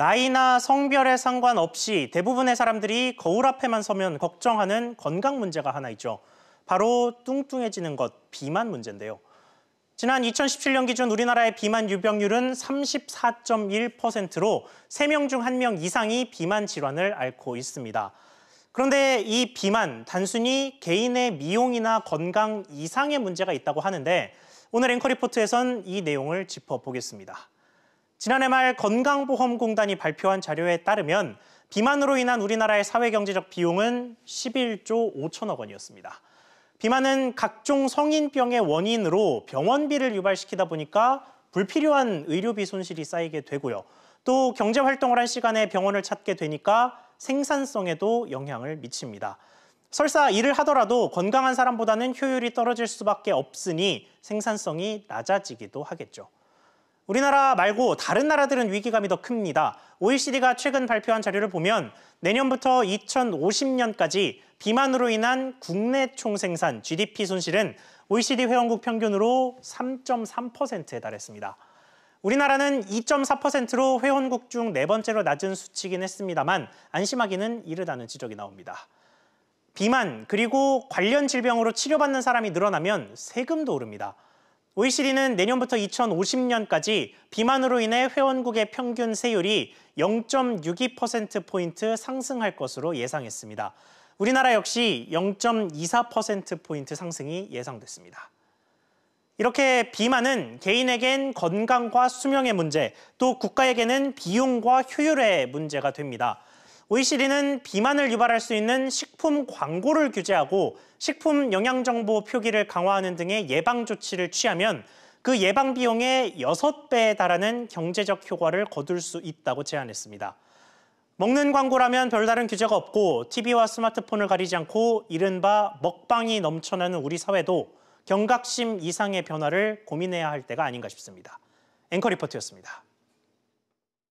나이나 성별에 상관없이 대부분의 사람들이 거울 앞에만 서면 걱정하는 건강 문제가 하나 있죠. 바로 뚱뚱해지는 것, 비만 문제인데요. 지난 2017년 기준 우리나라의 비만 유병률은 34.1%로 3명 중 1명 이상이 비만 질환을 앓고 있습니다. 그런데 이 비만 단순히 개인의 미용이나 건강 이상의 문제가 있다고 하는데 오늘 앵커리포트에선 이 내용을 짚어보겠습니다. 지난해 말 건강보험공단이 발표한 자료에 따르면 비만으로 인한 우리나라의 사회경제적 비용은 11조 5천억 원이었습니다. 비만은 각종 성인병의 원인으로 병원비를 유발시키다 보니까 불필요한 의료비 손실이 쌓이게 되고요. 또 경제 활동을 한 시간에 병원을 찾게 되니까 생산성에도 영향을 미칩니다. 설사 일을 하더라도 건강한 사람보다는 효율이 떨어질 수밖에 없으니 생산성이 낮아지기도 하겠죠. 우리나라 말고 다른 나라들은 위기감이 더 큽니다. OECD가 최근 발표한 자료를 보면 내년부터 2050년까지 비만으로 인한 국내 총생산 GDP 손실은 OECD 회원국 평균으로 3.3%에 달했습니다. 우리나라는 2.4%로 회원국 중 네 번째로 낮은 수치긴 했습니다만 안심하기는 이르다는 지적이 나옵니다. 비만 그리고 관련 질병으로 치료받는 사람이 늘어나면 세금도 오릅니다. OECD 는 내년부터 2050년까지 비만으로 인해 회원국의 평균 세율이 0.62%포인트 상승할 것으로 예상했습니다. 우리나라 역시 0.24%포인트 상승이 예상됐습니다. 이렇게 비만은 개인에겐 건강과 수명의 문제, 또 국가에게는 비용과 효율의 문제가 됩니다. OECD는 비만을 유발할 수 있는 식품 광고를 규제하고 식품 영양정보 표기를 강화하는 등의 예방 조치를 취하면 그 예방 비용의 6배에 달하는 경제적 효과를 거둘 수 있다고 제안했습니다. 먹는 광고라면 별다른 규제가 없고 TV와 스마트폰을 가리지 않고 이른바 먹방이 넘쳐나는 우리 사회도 경각심 이상의 변화를 고민해야 할 때가 아닌가 싶습니다. 앵커 리포트였습니다.